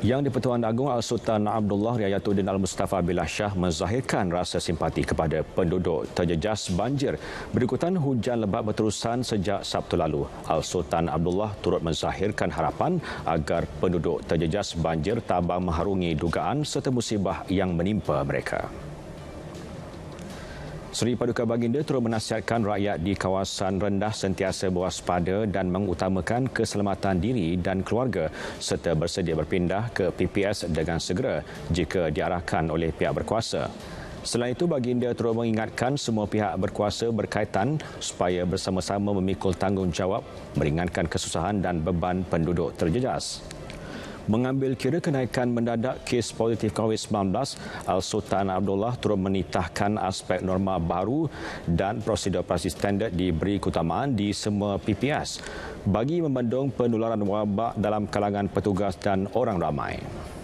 Yang di-Pertuan Agung Al-Sultan Abdullah Riayatuddin Al-Mustafa Billah Shah menzahirkan rasa simpati kepada penduduk terjejas banjir berikutan hujan lebat berterusan sejak Sabtu lalu. Al-Sultan Abdullah turut menzahirkan harapan agar penduduk terjejas banjir tabah mengharungi dugaan serta musibah yang menimpa mereka. Seri Paduka Baginda terus menasihatkan rakyat di kawasan rendah sentiasa berwaspada dan mengutamakan keselamatan diri dan keluarga serta bersedia berpindah ke PPS dengan segera jika diarahkan oleh pihak berkuasa. Selain itu, Baginda terus mengingatkan semua pihak berkuasa berkaitan supaya bersama-sama memikul tanggungjawab meringankan kesusahan dan beban penduduk terjejas mengambil kira kenaikan mendadak kes positif COVID-19, Al Sultan Abdullah turut menitahkan aspek norma baru dan prosedur operasi standard diberi keutamaan di semua PPS bagi membendung penularan wabak dalam kalangan petugas dan orang ramai.